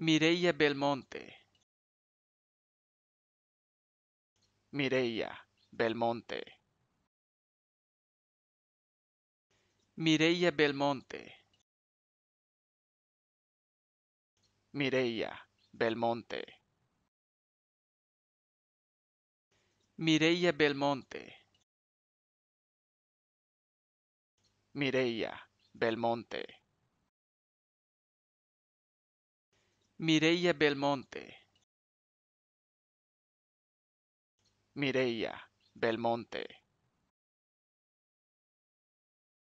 Mireya Belmonte. Mireya Belmonte. Mireya Belmonte. Mireya Belmonte. Mireya Belmonte. Mireia Belmonte. Mireia Belmonte. Mireia Belmonte.